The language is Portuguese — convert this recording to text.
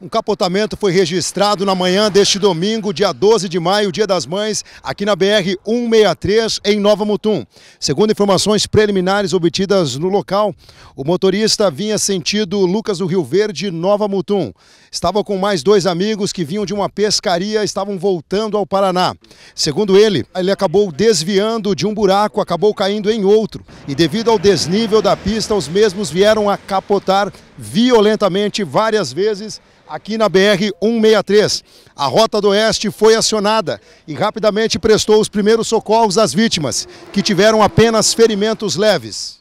Um capotamento foi registrado na manhã deste domingo, dia 12 de maio, Dia das Mães, aqui na BR-163, em Nova Mutum. Segundo informações preliminares obtidas no local, o motorista vinha sentido Lucas do Rio Verde, Nova Mutum. Estava com mais dois amigos que vinham de uma pescaria, estavam voltando ao Paraná. Segundo ele, ele acabou desviando de um buraco, acabou caindo em outro. E devido ao desnível da pista, os mesmos vieram a capotar violentamente várias vezes aqui na BR-163. A Rota do Oeste foi acionada e rapidamente prestou os primeiros socorros às vítimas, que tiveram apenas ferimentos leves.